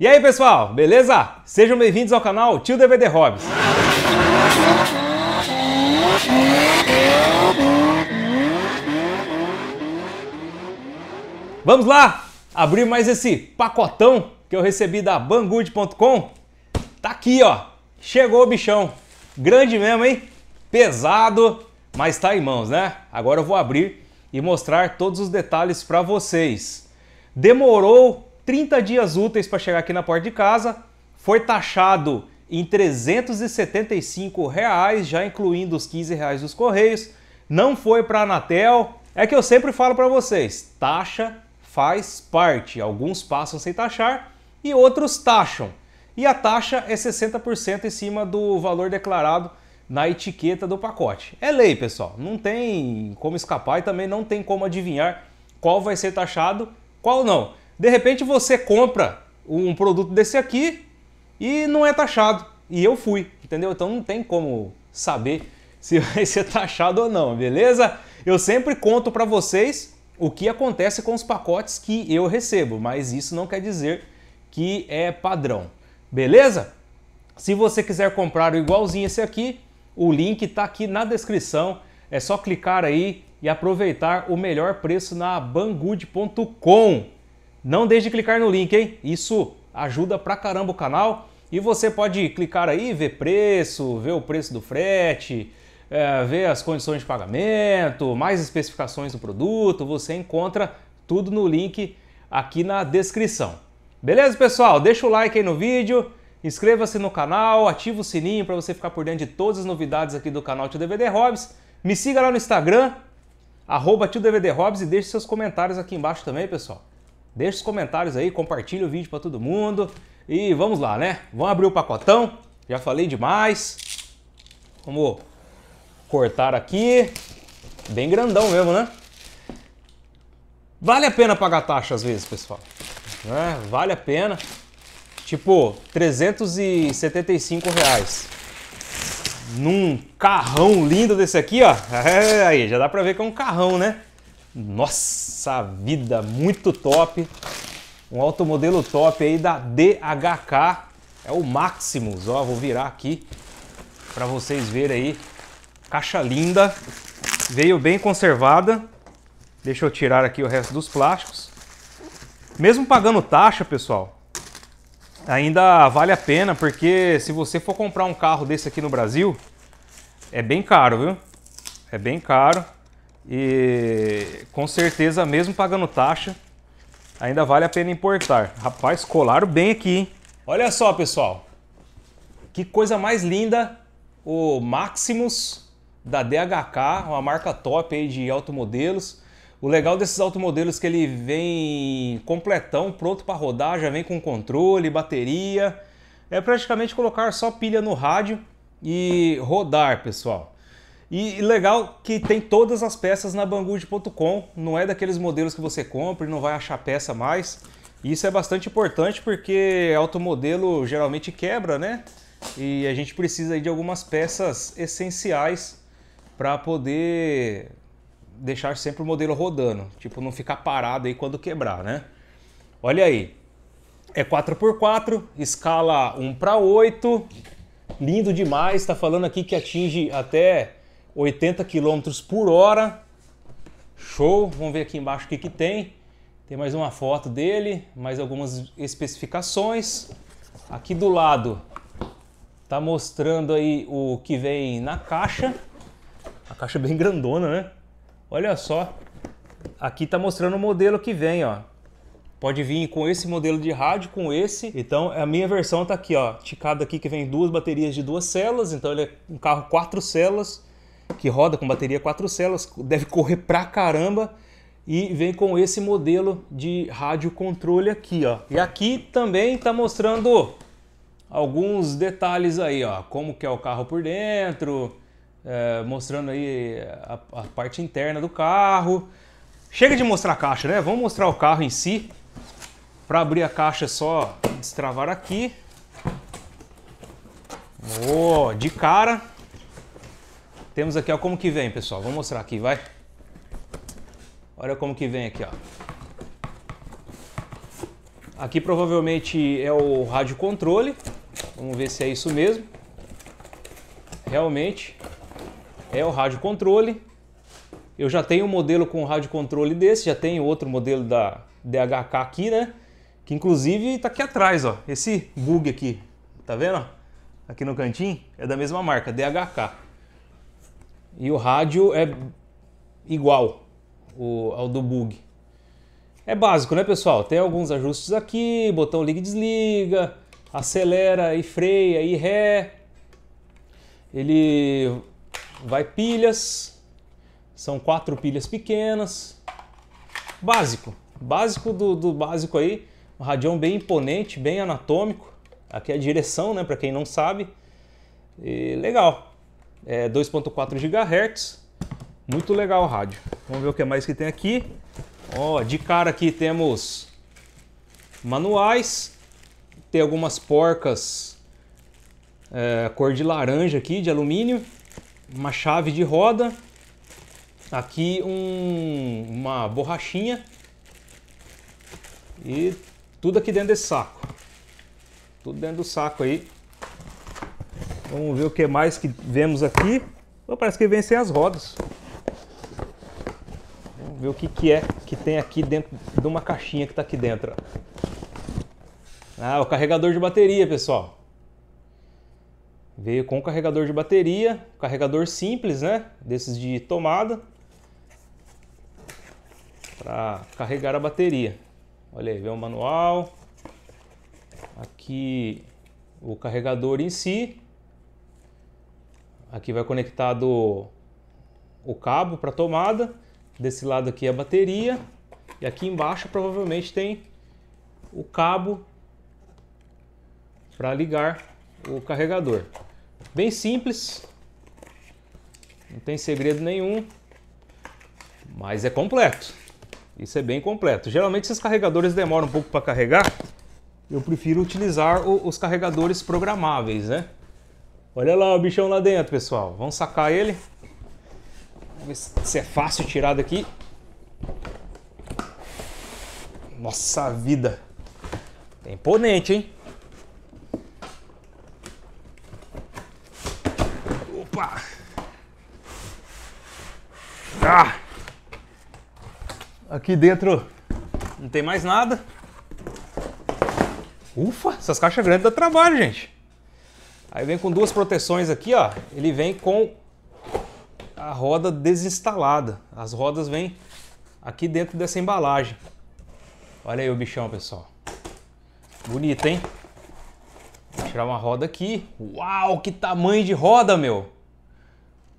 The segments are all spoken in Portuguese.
E aí pessoal, beleza? Sejam bem-vindos ao canal Tio DVD Hobbies. Vamos lá abrir mais esse pacotão que eu recebi da Banggood.com. Tá aqui, ó. Chegou o bichão. Grande mesmo, hein? Pesado, mas tá em mãos, né? Agora eu vou abrir e mostrar todos os detalhes para vocês. Demorou 30 dias úteis para chegar aqui na porta de casa, foi taxado em 375 reais, já incluindo os 15 reais dos correios, não foi para a Anatel. É que eu sempre falo para vocês, taxa faz parte. Alguns passam sem taxar e outros taxam. E a taxa é 60% em cima do valor declarado na etiqueta do pacote. É lei, pessoal. Não tem como escapar e também não tem como adivinhar qual vai ser taxado, qual não. De repente você compra um produto desse aqui e não é taxado. E eu fui, entendeu? Então não tem como saber se vai ser taxado ou não, beleza? Eu sempre conto para vocês o que acontece com os pacotes que eu recebo, mas isso não quer dizer que é padrão, beleza? Se você quiser comprar igualzinho esse aqui, o link está aqui na descrição. É só clicar aí e aproveitar o melhor preço na Banggood.com. Não deixe de clicar no link, hein? Isso ajuda pra caramba o canal. E você pode clicar aí, ver preço, ver o preço do frete, é, ver as condições de pagamento, mais especificações do produto. Você encontra tudo no link aqui na descrição. Beleza, pessoal? Deixa o like aí no vídeo, inscreva-se no canal, ativa o sininho para você ficar por dentro de todas as novidades aqui do canal Tio DVD Hobbs. Me siga lá no Instagram, arroba Tio DVD Hobbs e deixe seus comentários aqui embaixo também, pessoal. Deixa os comentários aí, compartilha o vídeo para todo mundo. E vamos lá, né? Vamos abrir o pacotão. Já falei demais. Vamos cortar aqui. Bem grandão mesmo, né? Vale a pena pagar taxa às vezes, pessoal. Né? Vale a pena. Tipo, 375 reais. Num carrão lindo desse aqui, ó. É, aí, já dá pra ver que é um carrão, né? Nossa vida, muito top. Um automodelo top aí da DHK. É o Maximus, ó, vou virar aqui para vocês verem aí. Caixa linda, veio bem conservada. Deixa eu tirar aqui o resto dos plásticos. Mesmo pagando taxa, pessoal, ainda vale a pena, porque se você for comprar um carro desse aqui no Brasil, é bem caro, viu? É bem caro. E com certeza, mesmo pagando taxa, ainda vale a pena importar. Rapaz, colaram bem aqui, hein? Olha só, pessoal. Que coisa mais linda o Maximus da DHK, uma marca top aí de automodelos. O legal desses automodelos é que ele vem completão, pronto para rodar, já vem com controle, bateria. É praticamente colocar só pilha no rádio e rodar, pessoal. E legal que tem todas as peças na bangude.com, não é daqueles modelos que você compra e não vai achar peça mais. Isso é bastante importante porque automodelo geralmente quebra, né? E a gente precisa de algumas peças essenciais para poder deixar sempre o modelo rodando, tipo não ficar parado aí quando quebrar, né? Olha aí. É 4x4, escala 1 para 8. Lindo demais, tá falando aqui que atinge até 80 km por hora. Show! Vamos ver aqui embaixo o que, que tem. Tem mais uma foto dele, mais algumas especificações. Aqui do lado tá mostrando aí o que vem na caixa. A caixa é bem grandona, né? Olha só. Aqui tá mostrando o modelo que vem, ó. Pode vir com esse modelo de rádio, com esse. Então, a minha versão tá aqui, ó. ticado aqui que vem duas baterias de duas células. Então, ele é um carro quatro células que roda com bateria quatro células, deve correr pra caramba e vem com esse modelo de rádio controle aqui, ó. E aqui também tá mostrando alguns detalhes aí, ó, como que é o carro por dentro, é, mostrando aí a, a, parte interna do carro. Chega de mostrar a caixa, né? Vamos mostrar o carro em si. Para abrir a caixa é só destravar aqui. Oh, de cara temos aqui, ó, como que vem, pessoal. Vou mostrar aqui, vai. Olha como que vem aqui, ó. Aqui provavelmente é o rádio controle. Vamos ver se é isso mesmo. Realmente é o rádio controle. Eu já tenho um modelo com rádio controle desse, já tenho outro modelo da DHK aqui, né? Que inclusive tá aqui atrás, ó. Esse bug aqui, tá vendo? Aqui no cantinho é da mesma marca, DHK. E o rádio é igual ao do bug. É básico, né, pessoal? Tem alguns ajustes aqui, botão liga e desliga, acelera e freia e ré. Ele vai pilhas, são quatro pilhas pequenas. Básico, básico do, do básico aí. Um radião bem imponente, bem anatômico. Aqui é a direção, né, para quem não sabe. E legal é 2.4 GHz. Muito legal o rádio. Vamos ver o que mais que tem aqui. Ó, de cara aqui temos manuais, tem algumas porcas é, cor de laranja aqui, de alumínio, uma chave de roda, aqui um, uma borrachinha e tudo aqui dentro desse saco. Tudo dentro do saco aí. Vamos ver o que mais que vemos aqui. Oh, parece que vem sem as rodas. Vamos ver o que, que é que tem aqui dentro de uma caixinha que está aqui dentro. Ah, o carregador de bateria, pessoal. Veio com o carregador de bateria, carregador simples, né? Desses de tomada. Para carregar a bateria. Olha aí, vem o manual. Aqui o carregador em si. Aqui vai conectado o cabo para tomada, desse lado aqui é a bateria e aqui embaixo provavelmente tem o cabo para ligar o carregador. Bem simples, não tem segredo nenhum, mas é completo. Isso é bem completo. Geralmente esses carregadores demoram um pouco para carregar. Eu prefiro utilizar os carregadores programáveis, né? Olha lá o bichão lá dentro, pessoal. Vamos sacar ele. Vamos ver se é fácil tirar daqui. Nossa vida. É imponente, hein? Opa! Ah! Aqui dentro não tem mais nada. Ufa, essas caixas grandes dá trabalho, gente. Aí vem com duas proteções aqui, ó. Ele vem com a roda desinstalada. As rodas vêm aqui dentro dessa embalagem. Olha aí o bichão, pessoal. Bonito, hein? Vou tirar uma roda aqui. Uau, que tamanho de roda, meu!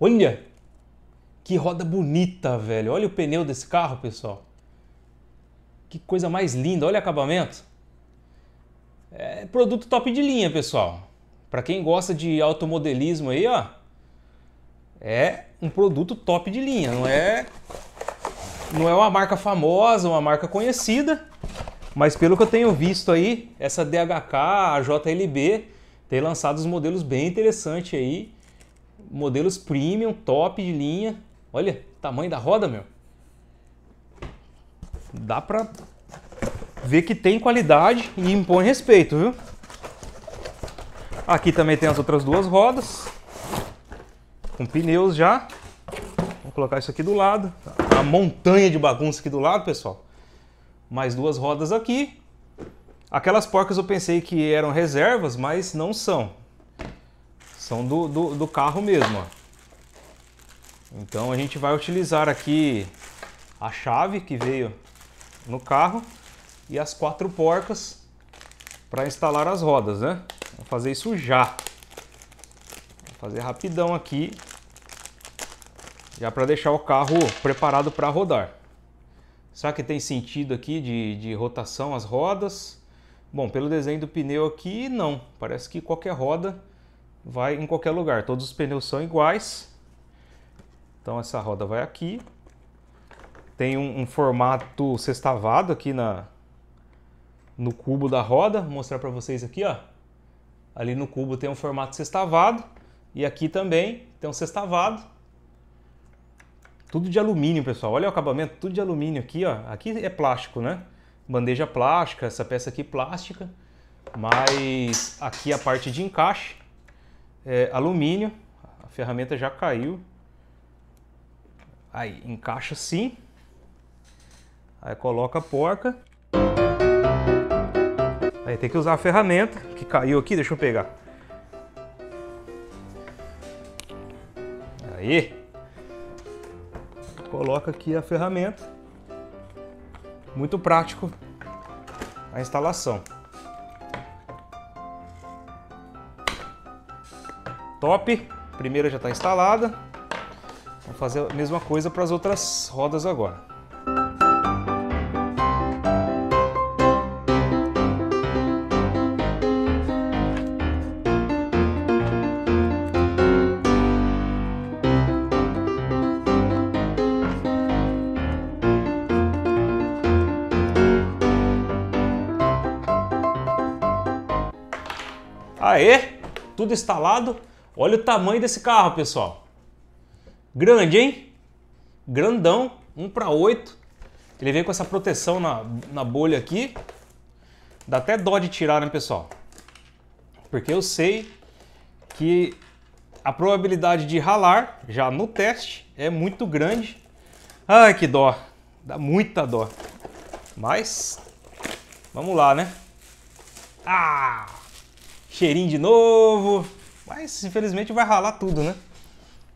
Olha! Que roda bonita, velho. Olha o pneu desse carro, pessoal. Que coisa mais linda. Olha o acabamento. É produto top de linha, pessoal. Para quem gosta de automodelismo aí, ó, é um produto top de linha, não é não é uma marca famosa, uma marca conhecida, mas pelo que eu tenho visto aí, essa DHK, a JLB, tem lançado os modelos bem interessantes aí, modelos premium, top de linha. Olha, tamanho da roda, meu. Dá pra ver que tem qualidade e impõe respeito, viu? Aqui também tem as outras duas rodas, com pneus já. Vou colocar isso aqui do lado, tá a montanha de bagunça aqui do lado, pessoal. Mais duas rodas aqui. Aquelas porcas eu pensei que eram reservas, mas não são. São do, do, do carro mesmo, ó. Então a gente vai utilizar aqui a chave que veio no carro e as quatro porcas para instalar as rodas, né? Vou fazer isso já. Vou fazer rapidão aqui, já para deixar o carro preparado para rodar. Será que tem sentido aqui de, de rotação as rodas? Bom, pelo desenho do pneu aqui, não. Parece que qualquer roda vai em qualquer lugar. Todos os pneus são iguais. Então essa roda vai aqui. Tem um, um formato sextavado aqui na, no cubo da roda. Vou mostrar para vocês aqui, ó. Ali no cubo tem um formato sextavado e aqui também tem um sextavado. Tudo de alumínio, pessoal. Olha o acabamento, tudo de alumínio aqui, ó. Aqui é plástico, né? Bandeja plástica, essa peça aqui plástica, mas aqui a parte de encaixe é alumínio. A ferramenta já caiu. Aí, encaixa assim. Aí coloca a porca. Aí tem que usar a ferramenta que caiu aqui, deixa eu pegar. Aí. Coloca aqui a ferramenta. Muito prático a instalação. Top. A primeira já está instalada. Vou fazer a mesma coisa para as outras rodas agora. Aê! Tudo instalado. Olha o tamanho desse carro, pessoal. Grande, hein? Grandão, 1 para 8. Ele vem com essa proteção na, na bolha aqui. Dá até dó de tirar, né, pessoal? Porque eu sei que a probabilidade de ralar, já no teste, é muito grande. Ai, que dó. Dá muita dó. Mas, vamos lá, né? Ah! cheirinho de novo. Mas infelizmente vai ralar tudo, né?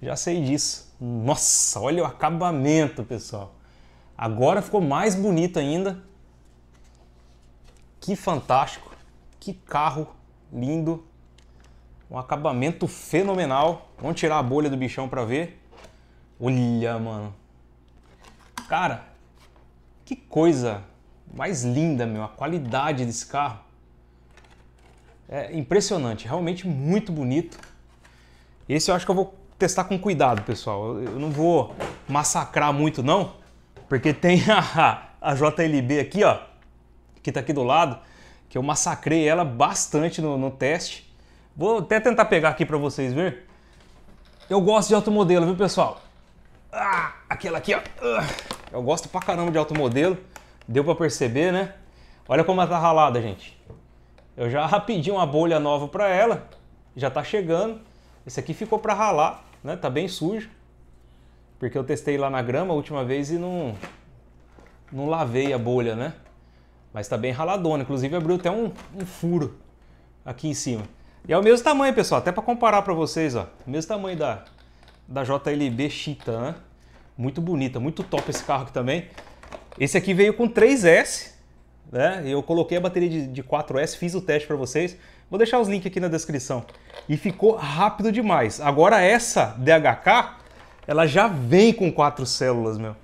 Já sei disso. Nossa, olha o acabamento, pessoal. Agora ficou mais bonito ainda. Que fantástico. Que carro lindo. Um acabamento fenomenal. Vamos tirar a bolha do bichão para ver. Olha, mano. Cara, que coisa mais linda, meu. A qualidade desse carro. É impressionante, realmente muito bonito. Esse eu acho que eu vou testar com cuidado, pessoal. Eu não vou massacrar muito não, porque tem a, a JLB aqui, ó, que está aqui do lado, que eu massacrei ela bastante no, no teste. Vou até tentar pegar aqui para vocês ver. Eu gosto de automodelo, viu, pessoal? Ah, aquela aqui, ó. Eu gosto pra caramba de automodelo. Deu pra perceber, né? Olha como ela tá ralada, gente. Eu já pedi uma bolha nova para ela, já está chegando. Esse aqui ficou para ralar, né? Tá bem sujo. Porque eu testei lá na grama a última vez e não não lavei a bolha, né? Mas está bem raladona, inclusive abriu até um, um, furo aqui em cima. E é o mesmo tamanho, pessoal, até para comparar para vocês, ó. O mesmo tamanho da da JLB Cheetah, né? Muito bonita, muito top esse carro aqui também. Esse aqui veio com 3S, né? Eu coloquei a bateria de, de 4S, fiz o teste para vocês. Vou deixar os links aqui na descrição. E ficou rápido demais. Agora essa DHK, ela já vem com quatro células, meu.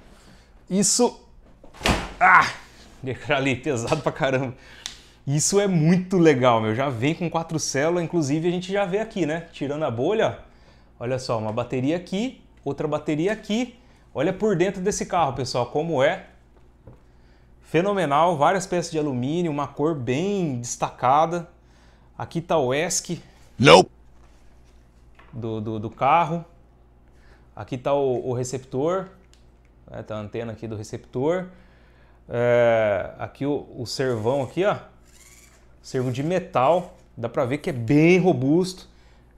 Isso... Ah! Deixar ali, pesado pra caramba. Isso é muito legal, meu. Já vem com quatro células, inclusive a gente já vê aqui, né? Tirando a bolha, olha só, uma bateria aqui, outra bateria aqui. Olha por dentro desse carro, pessoal, como é Fenomenal, várias peças de alumínio, uma cor bem destacada. Aqui está o ESC nope. do, do, do, carro. Aqui está o, o, receptor, está né, a antena aqui do receptor. É, aqui o, o servão aqui, ó, servo de metal, dá para ver que é bem robusto.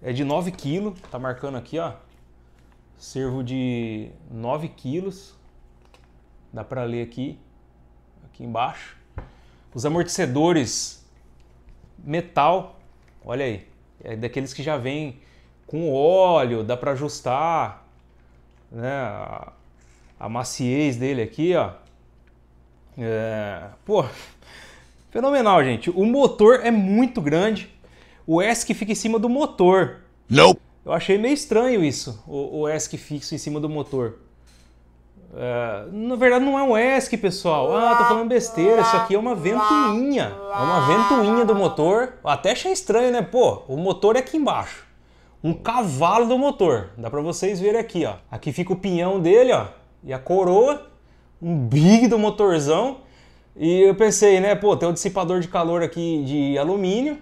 É de 9 kg, tá marcando aqui, ó. Servo de 9 kg. Dá para ler aqui aqui embaixo. Os amortecedores metal, olha aí, é daqueles que já vem com óleo, dá para ajustar né, a, a, maciez dele aqui, ó. É, pô, fenomenal, gente. O motor é muito grande, o S que fica em cima do motor. Não. Eu achei meio estranho isso, o, o S que fixa em cima do motor. É, na verdade não é um ESC, pessoal. Ah, tô falando besteira. Isso aqui é uma ventoinha. É uma ventoinha do motor. Até achei estranho, né? Pô, o motor é aqui embaixo. Um cavalo do motor. Dá pra vocês verem aqui, ó. Aqui fica o pinhão dele, ó. E a coroa. Um big do motorzão. E eu pensei, né? Pô, tem um dissipador de calor aqui de alumínio.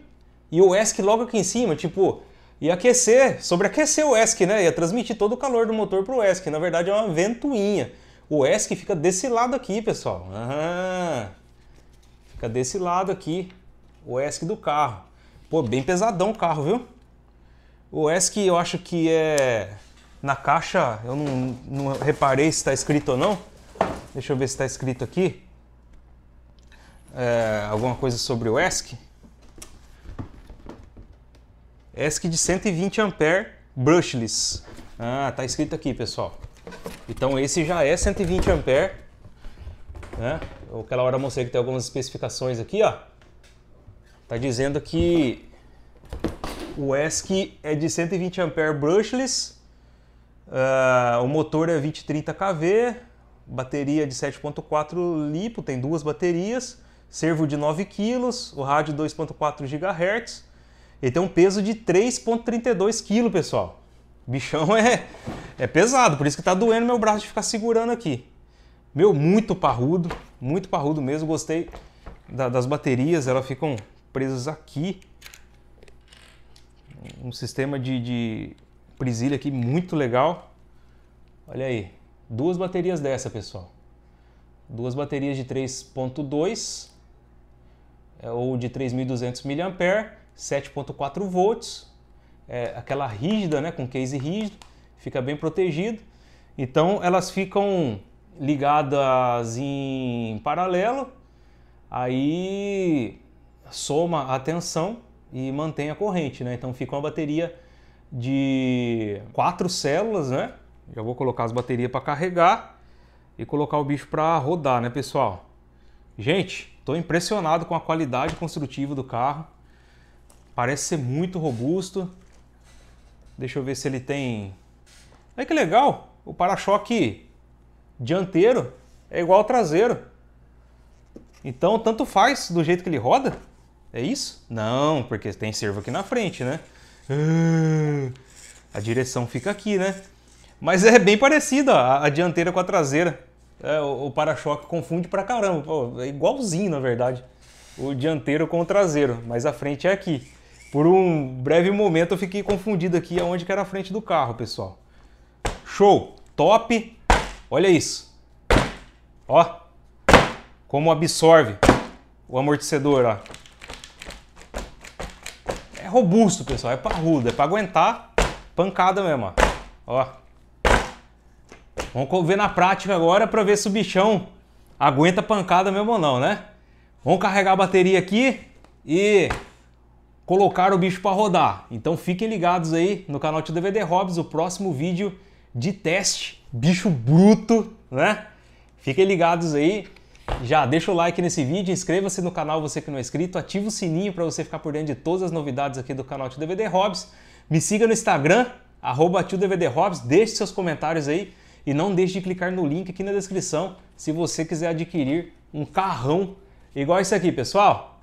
E o ESC logo aqui em cima. Tipo, e aquecer, sobreaquecer o ESC, né? Ia transmitir todo o calor do motor para o ESC. Na verdade, é uma ventoinha. O ESC fica desse lado aqui, pessoal. fica desse lado aqui o ESC do carro. Pô, bem pesadão o carro, viu? O ESC eu acho que é... Na caixa, eu não, não reparei se está escrito ou não. Deixa eu ver se está escrito aqui. É, alguma coisa sobre o ESC. ESC de 120 ampere brushless. Ah, tá escrito aqui, pessoal. Então esse já é 120 ampere, né? Eu, aquela hora eu mostrei que tem algumas especificações aqui, ó. Tá dizendo que o ESC é de 120 ampere brushless, uh, o motor é 2030 kV, bateria de 7.4 lipo, tem duas baterias, servo de 9 kg, o rádio 2.4 GHz, ele tem um peso de 3,32 kg, pessoal. O bichão é, é pesado, por isso que tá doendo meu braço de ficar segurando aqui. Meu, muito parrudo, muito parrudo mesmo. Gostei da, das baterias, elas ficam presas aqui. Um sistema de, de presilha aqui muito legal. Olha aí, duas baterias dessa, pessoal. Duas baterias de 3.2 ou de 3.200 mAh 7.4 volts, é, aquela rígida, né, com case rígido, fica bem protegido. Então elas ficam ligadas em paralelo, aí soma a tensão e mantém a corrente, né? Então fica uma bateria de quatro células, né? Já vou colocar as baterias para carregar e colocar o bicho para rodar, né, pessoal? Gente, estou impressionado com a qualidade construtiva do carro. Parece ser muito robusto. Deixa eu ver se ele tem... Olha que legal! O para-choque dianteiro é igual ao traseiro. Então, tanto faz do jeito que ele roda? É isso? Não, porque tem servo aqui na frente, né? Ah, a direção fica aqui, né? Mas é bem parecida a dianteira com a traseira. É, o, o para-choque confunde pra caramba. Pô, é igualzinho, na verdade. O dianteiro com o traseiro, mas a frente é aqui. Por um breve momento eu fiquei confundido aqui aonde que era a frente do carro, pessoal. Show! Top! Olha isso. Ó. Como absorve o amortecedor, ó. É robusto, pessoal. É parrudo. É para aguentar pancada mesmo, ó. ó. Vamos ver na prática agora para ver se o bichão aguenta pancada mesmo ou não, né? Vamos carregar a bateria aqui e colocar o bicho para rodar. Então fiquem ligados aí no canal do DVD Hobbs, o próximo vídeo de teste, bicho bruto, né? Fiquem ligados aí. Já deixa o like nesse vídeo, inscreva-se no canal você que não é inscrito, ativa o sininho para você ficar por dentro de todas as novidades aqui do canal do DVD Hobbs. Me siga no Instagram, arroba DVD Hobbs, deixe seus comentários aí e não deixe de clicar no link aqui na descrição se você quiser adquirir um carrão igual esse aqui, pessoal.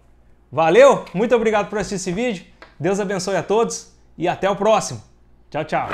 Valeu, muito obrigado por assistir esse vídeo. Deus abençoe a todos e até o próximo. Tchau, tchau.